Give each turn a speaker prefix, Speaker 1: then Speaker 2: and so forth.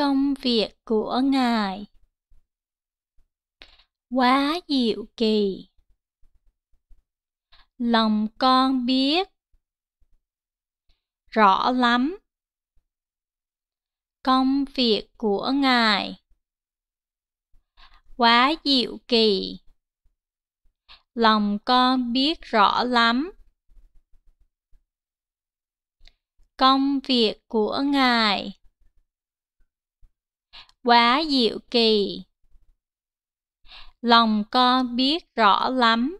Speaker 1: công việc của Ngài. Quá diệu kỳ. Lòng con biết. Rõ lắm. Công việc của Ngài. Quá diệu kỳ. Lòng con biết rõ lắm. Công việc của Ngài quá diệu kỳ lòng con biết rõ lắm